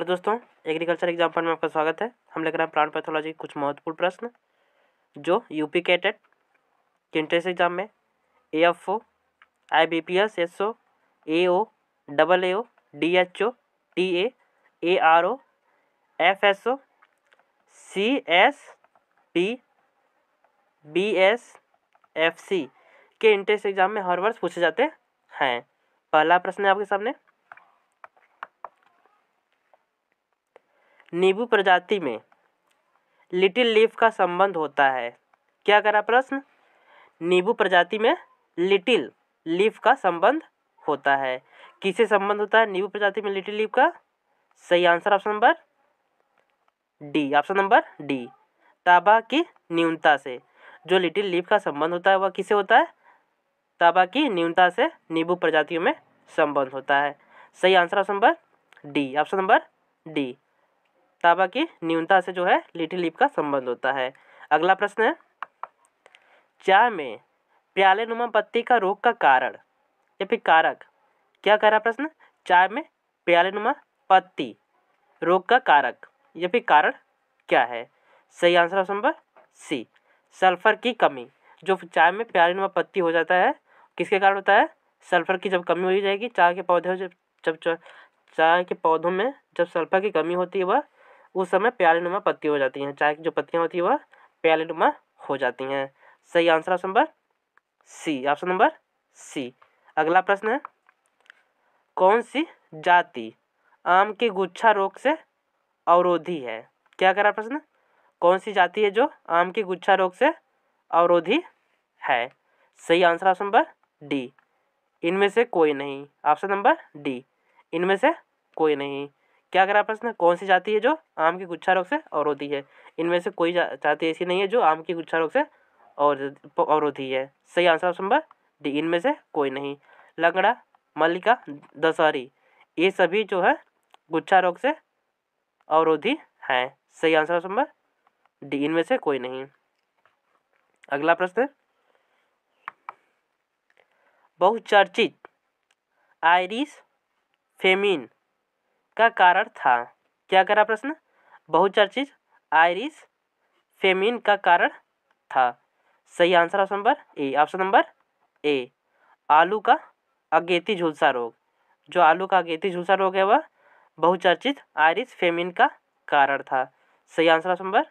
hello दोस्तों agriculture exam पर में आपका स्वागत है हम लेकर आए प्लांट पैथोलॉजी कुछ महत्वपूर्ण प्रश्न जो यूपी के टेट इंट्रेंस एग्जाम में A F O I B P S S O A O double A O D H O T A A R O F S O C S P B S F C के entrance exam में हर वर्ष पूछे जाते हैं पहला प्रश्न है आपके सामने नींबू प्रजाति में लिटिल लीफ का संबंध होता है क्या करा प्रश्न नींबू प्रजाति में लिटिल लीफ का संबंध होता है किसे संबंध होता है नींबू प्रजाति में लिटिल लीफ का सही answer option number D option number D ताबा की न्यूनता से जो लिटिल लीफ का संबंध होता है वह किसे होता है ताबा की न्यूनता से नींबू प्रजातियों में संबंध होता है सही answer option number D option number D ताबा की न्यूनता से जो है लिटिल लिप का संबंध होता है अगला प्रश्न है चाय में प्याले नुमा पत्ती का रोग का कारण या फिर कारक क्या कह रहा प्रश्न चाय में प्याले नुमा पत्ती रोग का कारक या फिर कारण क्या है सही answer option number C sulphur की कमी जो चाय में प्याले नुमा पत्ती हो जाता है किसके कारण होता है सल्फर की जब कमी हो जाएगी चाय के पौधे जब जब चाय के पौधों में जब सल्फर की कमी होती है वह उस समय प्याले नुमा पत्ती हो जाती हैं चाय की जो पत्तियाँ होती है वह प्याले नुमा हो जाती हैं सही answer option number C option number C अगला प्रश्न है कौन सी जाति आम के गुच्छा रोग से अवरोधी है क्या करा प्रश्न कौन सी जाति है जो आम के गुच्छा रोग से अवरोधी है सही आंसर ऑप्शन नंबर डी इनमें से कोई नहीं ऑप्शन नंबर डी इनमें से कोई नहीं क्या करा प्रश्न कौन सी जाति है जो आम के गुच्छा रोग से और होती है इनमें से कोई जा, जाति ऐसी नहीं है जो आम के गुच्छा रोग से और होती है सही आंसर ऑप्शन नंबर डी इनमें से कोई नहीं लंगड़ा मल्लिका दशहरी ये सभी जो है गुच्छा रोग से अवरोधी हैं सही आंसर ऑप्शन नंबर डी इनमें से कोई नहीं अगला प्रश्न बहुचर्चित आयरिस फेमिन का कारण था क्या करा प्रश्न बहुचर्चित आयरिस फेमिन का कारण था सही answer option number A option number A आलू का अगेती झुलसा रोग जो आलू का अगेती झुलसा रोग है वह बहुचर्चित आयरिस फेमिन का कारण था सही answer option number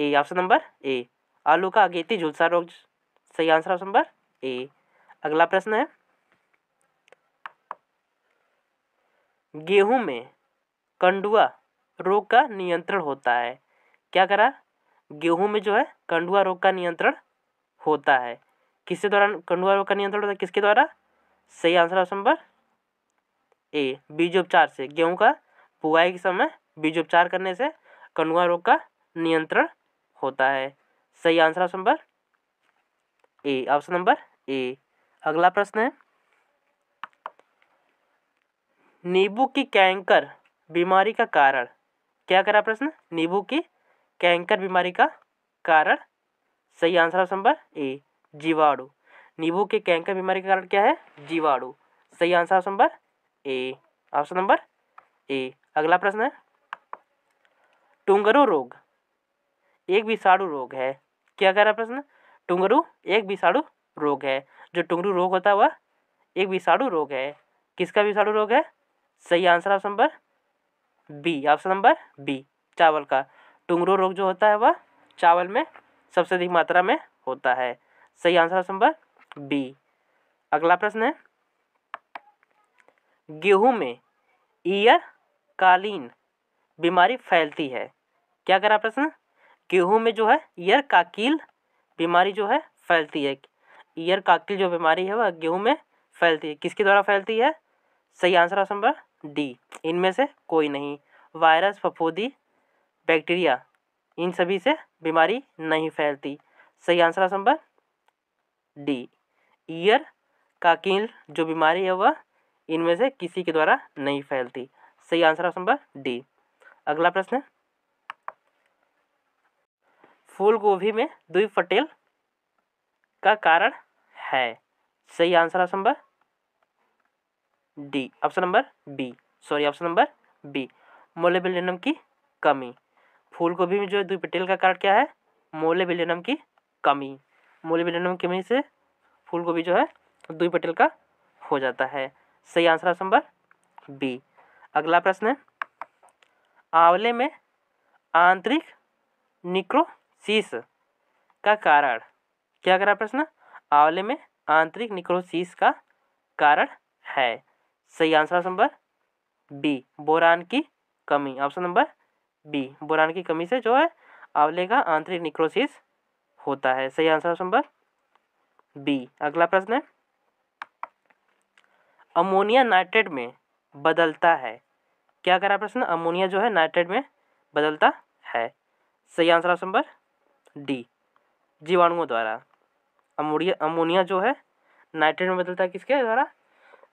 A option number A आलू का अगेती झुलसा रोग सही आंसर ऑप्शन नंबर ए अगला प्रश्न है गेहूँ में कंडुआ रोग का नियंत्रण होता है क्या करा गेहूं में जो है कंडुआ रोग का नियंत्रण होता है किसके द्वारा कंडुआ रोग का नियंत्रण होता है किसके द्वारा सही आंसर ऑप्शन नंबर ए बीजोपचार से गेहूं का बुआई के समय बीजोपचार करने से कंडुआ रोग का नियंत्रण होता है सही answer option number A option number A अगला प्रश्न है नींबू की कैंकर बीमारी का कारण क्या करा प्रश्न नींबू की कैंकर बीमारी का कारण सही आंसर ऑप्शन नंबर ए जीवाणु नींबू के कैंकर बीमारी का कारण क्या है जीवाणु सही answer option number A option number A अगला प्रश्न है टुंगरू रोग एक विषाणु रोग है क्या कह रहा प्रश्न टुंगरू एक विषाणु रोग है जो टुंगरू रोग होता है वह एक विषाणु रोग है किसका विषाणु रोग है सही answer option number B option number B चावल का टुंगरो रोग जो होता है वह चावल में सबसे अधिक मात्रा में होता है सही आंसर ऑप्शन नंबर बी अगला प्रश्न है गेहूं में ईयर कालीन बीमारी फैलती है क्या करा प्रश्न गेहूं में जो है ईयर काकील बीमारी जो है फैलती है ईयर काकील जो बीमारी है वह गेहूं में फैलती है किसके द्वारा फैलती है सही आंसर ऑप्शन नंबर डी इनमें से कोई नहीं वायरस फफूदी बैक्टीरिया इन सभी से बीमारी नहीं फैलती सही answer option number D ear का कील जो बीमारी है वह इनमें से किसी के द्वारा नहीं फैलती सही आंसर ऑप्शन नंबर डी अगला प्रश्न फूल गोभी में दुई फटेल का कारण है सही answer option number D option number B sorry option number B molybdenum की कमी फूल गोभी में जो है दुपटेल का कारण क्या है मोलेबिलियनम की कमी मोलेबिलियनम की कमी से फूल गोभी जो है दुपटेल का हो जाता है सही आंसर ऑप्शन नंबर बी अगला प्रश्न है आंवले में आंतरिक निक्रोसिस का कारण क्या करा प्रश्न आंवले में आंतरिक निक्रोसिस का कारण है सही answer option number B boron की कमी ऑप्शन नंबर बी बोरान की कमी से जो है आंवले का आंतरिक निक्रोसिस होता है सही आंसर ऑप्शन नंबर बी अगला प्रश्न है अमोनिया नाइट्रेट में बदलता है क्या करा प्रश्न अमोनिया जो है नाइट्रेट में बदलता है सही आंसर ऑप्शन नंबर डी जीवाणुओं द्वारा अमोनिया अमोनिया जो है नाइट्रेट में बदलता है किसके द्वारा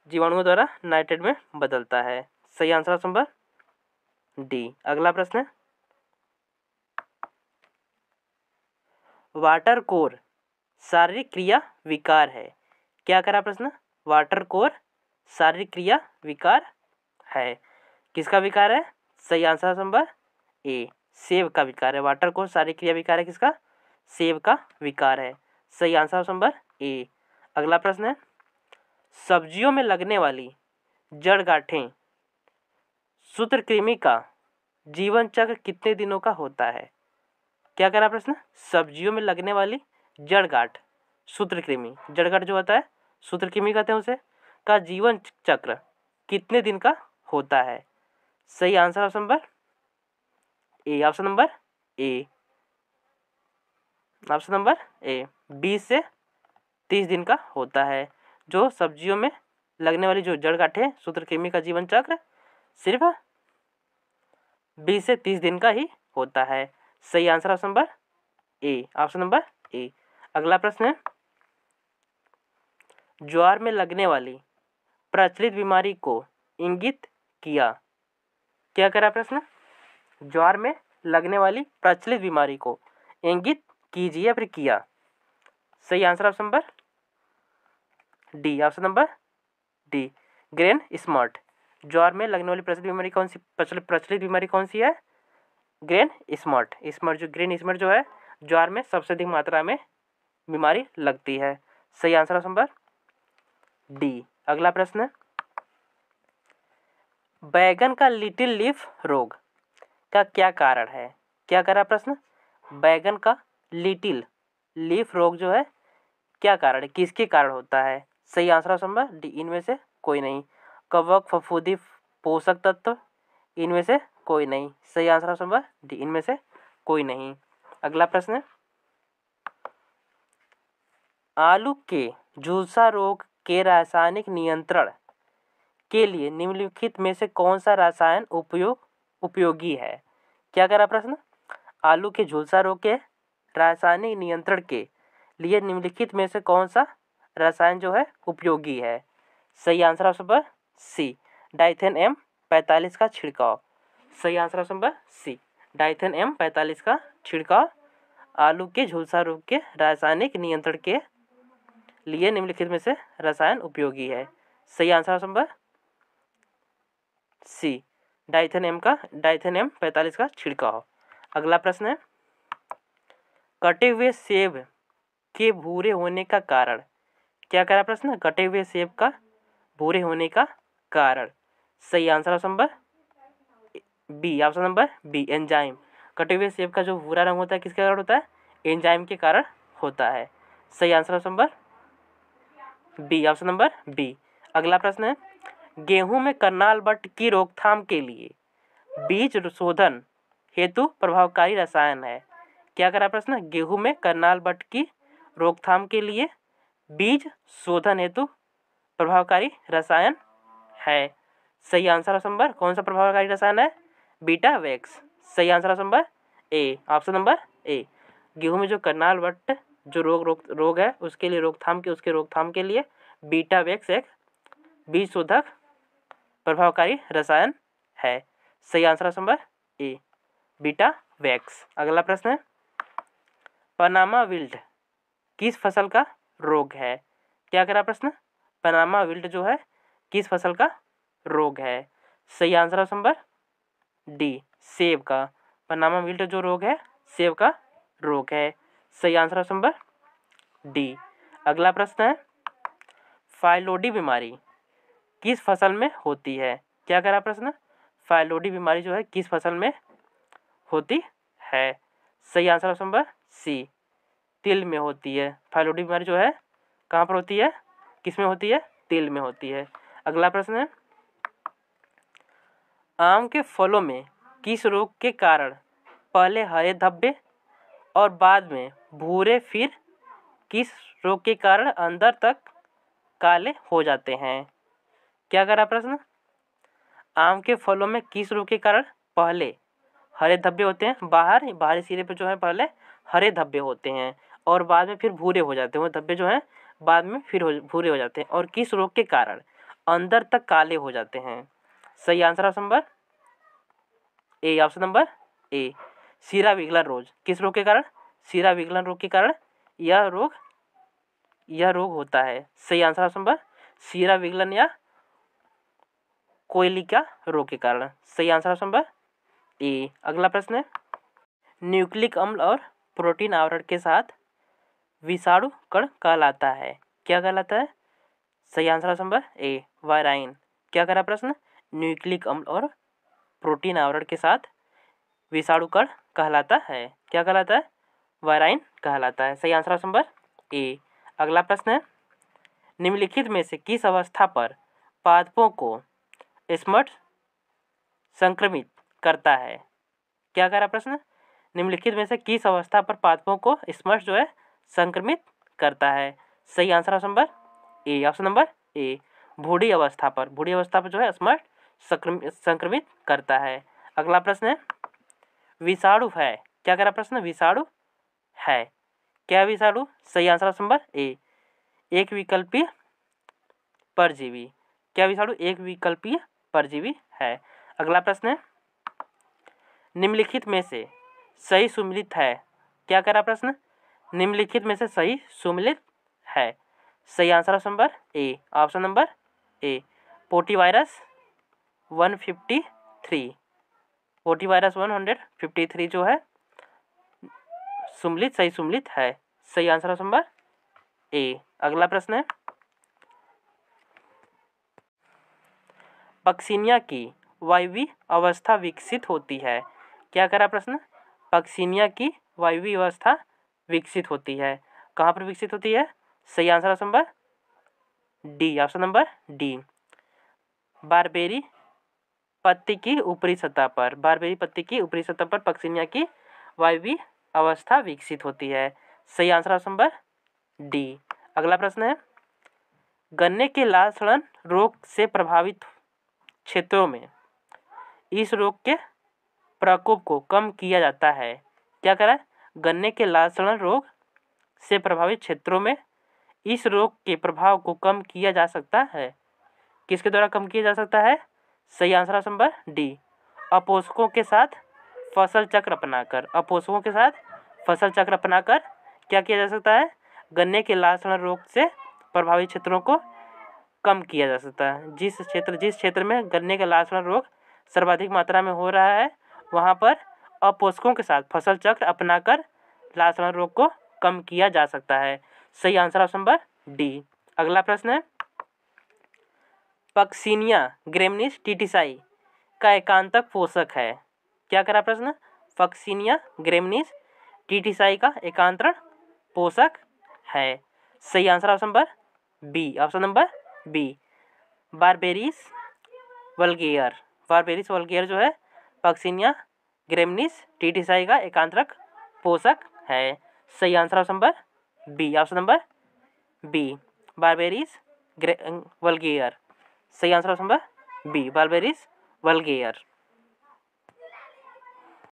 जीवाणुओं द्वारा नाइट्रेट में बदलता है सही आंसर ऑप्शन नंबर डी अगला प्रश्न वाटर कोर शारीरिक क्रिया विकार है क्या करा प्रश्न वाटर कोर शारीरिक क्रिया विकार है किसका विकार है सही आंसर नंबर ए सेब का विकार है वाटर कोर शारीरिक क्रिया विकार है किसका सेब का विकार है सही आंसर नंबर ए अगला प्रश्न है सब्जियों में लगने वाली जड़ गांठें सूत्रकृमि का जीवन चक्र कितने दिनों का होता है क्या कह रहा प्रश्न सब्जियों में लगने वाली जड़ गांठ सूत्रकृमि जड़ गांठ जो होता है सूत्रकृमि कहते हैं उसे का जीवन चक्र कितने दिन का होता है सही answer option number A option number A option number A बीस से तीस दिन का होता है जो सब्जियों में लगने वाली जो जड़ गांठ है सूत्रकृमि का जीवन चक्र सिर्फ बीस से तीस दिन का ही होता है सही answer option number A option number A अगला प्रश्न है ज्वार में लगने वाली प्रचलित बीमारी को इंगित किया क्या करा प्रश्न ज्वार में लगने वाली प्रचलित बीमारी को इंगित कीजिए फिर किया सही answer option number D option number D grain smut ज्वार में लगने वाली प्रचलित बीमारी कौन सी प्रचलित बीमारी कौन सी है ग्रेन स्मार्ट स्मार्ट जो ग्रेन स्मार्ट जो है ज्वार में सबसे अधिक मात्रा में बीमारी लगती है सही आंसर ऑप्शन नंबर डी अगला प्रश्न बैगन का लिटिल लीफ रोग का क्या कारण है क्या करा प्रश्न बैगन का लिटिल लीफ रोग जो है क्या कारण है किसके कारण होता है सही आंसर ऑप्शन नंबर डी इनमें से कोई नहीं कवक फफूदी पोषक तत्व इनमें से कोई नहीं सही आंसर ऑप्शन नंबर डी इनमें से कोई नहीं अगला प्रश्न आलू के झुलसा रोग के रासायनिक नियंत्रण के लिए निम्नलिखित में से कौन सा रासायन उपयोग उपयोगी है क्या करा प्रश्न आलू के झुलसा रोग के रासायनिक नियंत्रण के लिए निम्नलिखित में से कौन सा रसायन जो है उपयोगी है सही answer option number C Dithane M पैंतालीस का छिड़काव सही answer option number C Dithane M पैंतालीस का छिड़काव आलू के झुलसा रोग के रासायनिक नियंत्रण के लिए निम्नलिखित में से रसायन उपयोगी है सही answer option number C Dithane M का डाइथेन एम पैंतालीस का छिड़काव अगला प्रश्न है कटे हुए सेब के भूरे होने का कारण क्या करा प्रश्न कटे हुए सेब का भूरे होने का कारण सही answer option number B option number B enzyme कटे हुए सेब का जो भूरा रंग होता है किसके कारण होता है एंजाइम के कारण होता है सही answer option number B option number B अगला प्रश्न है गेहूं में करनाल बट की रोकथाम के लिए बीज शोधन हेतु प्रभावकारी रसायन है क्या करा प्रश्न गेहूं में करनाल बट की रोकथाम के लिए बीज शोधन हेतु प्रभावकारी रसायन है सही आंसर ऑप्शन नंबर कौन सा प्रभावकारी रसायन है बीटा वैक्स सही answer option number A option number A गेहूं में जो करनाल वट जो रोग रोग रोग है उसके लिए रोकथाम के उसके रोकथाम के लिए बीटा वैक्स एक बीज शोधक प्रभावकारी रसायन है सही answer option number A Vitavax अगला प्रश्न है पनामा विल्ड किस फसल का रोग है क्या करा प्रश्न पनामा विल्ट जो है किस फसल का रोग है सही आंसर ऑप्शन नंबर डी सेब का पनामा विल्ट जो रोग है सेब का रोग है सही आंसर ऑप्शन नंबर डी अगला प्रश्न है फाइलोडी बीमारी किस फसल में होती है क्या करा प्रश्न फाइलोडी बीमारी जो है किस फसल में होती है सही आंसर ऑप्शन नंबर सी तिल में होती है फाइलोटिक बीमारी जो है कहाँ पर होती है किस में होती है तिल में होती है अगला प्रश्न है आम के फलों में किस रोग के कारण पहले हरे धब्बे और बाद में भूरे फिर किस रोग के कारण अंदर तक काले हो जाते हैं क्या करा प्रश्न आम के फलों में किस रोग के कारण पहले हरे धब्बे होते हैं बाहर बाहरी सिरे पर जो है पहले हरे धब्बे होते हैं और बाद में फिर भूरे हो जाते हैं वो धब्बे जो हैं बाद में फिर हो भूरे हो जाते हैं और किस रोग के कारण अंदर तक काले हो जाते हैं सही answer option number A option number A सीरा विगलन रोग किस रोग के कारण सीरा विगलन रोग के कारण यह रोग यह रोग होता है सही आंसर ऑप्शन नंबर सीरा विगलन या कोयली का रोग के कारण सही आंसर ऑप्शन नंबर ए अगला प्रश्न है न्यूक्लिक अम्ल और प्रोटीन आवरण के साथ विषाणु कण कहलाता है क्या कहलाता है सही answer option number A virion क्या करा प्रश्न न्यूक्लिक अम्ल और प्रोटीन आवरण के साथ विषाणु कण कहलाता है क्या कहलाता है वायराइन कहलाता है सही आंसर ऑप्शन नंबर ए अगला प्रश्न है निम्नलिखित में से किस अवस्था पर पादपों को स्मर्ट संक्रमित करता है क्या करा प्रश्न निम्नलिखित में से किस अवस्था पर पादपों को स्मर्श जो है संक्रमित करता है सही answer option number A option number A भूढ़ी अवस्था पर भूढ़ी अवस्था पर जो है स्मर्ट संक्रमित करता है अगला प्रश्न है विषाणु है क्या कह रहा प्रश्न विषाणु है क्या विषाणु सही आंसर ऑप्शन नंबर ए एक विकल्पीय परजीवी क्या विषाणु एक विकल्पीय परजीवी है अगला प्रश्न है निम्नलिखित में से सही सुमिलित है क्या कह रहा प्रश्न निम्नलिखित में से सही सुमिलित है सही answer option number A option number A potyvirus one fifty three potyvirus one hundred fifty three जो है सुमिलित सही सुमिलित है सही आंसर ऑप्शन नंबर ए अगला प्रश्न है पक्सीनिया की वायवी अवस्था विकसित होती है क्या करा प्रश्न पक्सीनिया की वायवी अवस्था विकसित होती है कहाँ पर विकसित होती है सही answer option number D option number D barberry पत्ती की ऊपरी सतह पर बारबेरी पत्ती की ऊपरी सतह पर पक्सिनिया की वायवी अवस्था विकसित होती है सही आंसर ऑप्शन नंबर डी अगला प्रश्न है गन्ने के लाल सड़न रोग से प्रभावित क्षेत्रों में इस रोग के प्रकोप को कम किया जाता है क्या करें गन्ने के लार्सन रोग से प्रभावित क्षेत्रों में इस रोग के प्रभाव को कम किया जा सकता है किसके द्वारा कम किया जा सकता है सही आंसर ऑप्शन नंबर डी अपोषकों के साथ फसल चक्र अपनाकर अपोषकों के साथ फसल चक्र अपनाकर क्या किया जा सकता है गन्ने के लार्सन रोग से प्रभावित क्षेत्रों को कम किया जा सकता है जिस क्षेत्र जिस क्षेत्र में गन्ने का लार्सन रोग सर्वाधिक मात्रा में हो रहा है वहाँ पर और पोषकों के साथ फसल चक्र अपनाकर लालसमंद रोग को कम किया जा सकता है सही आंसर ऑप्शन नंबर डी अगला प्रश्न है पक्सीनिया ग्रेमनिस टीटिसाई का एकांतक पोषक है क्या करा प्रश्न पक्सीनिया ग्रेमनिस टीटिसाई का एकांतरण पोषक है सही answer option number B option number B बारबेरिस वल्गेयर बारबेरिस वल्गेयर जो है पक्सीनिया ग्रेमनिस टी का एकांतरक पोषक है सही answer option number B option number B बारबेरिस वल्गेयर सही आंसर ऑप्शन नंबर बी बारबेरिस वल्गेयर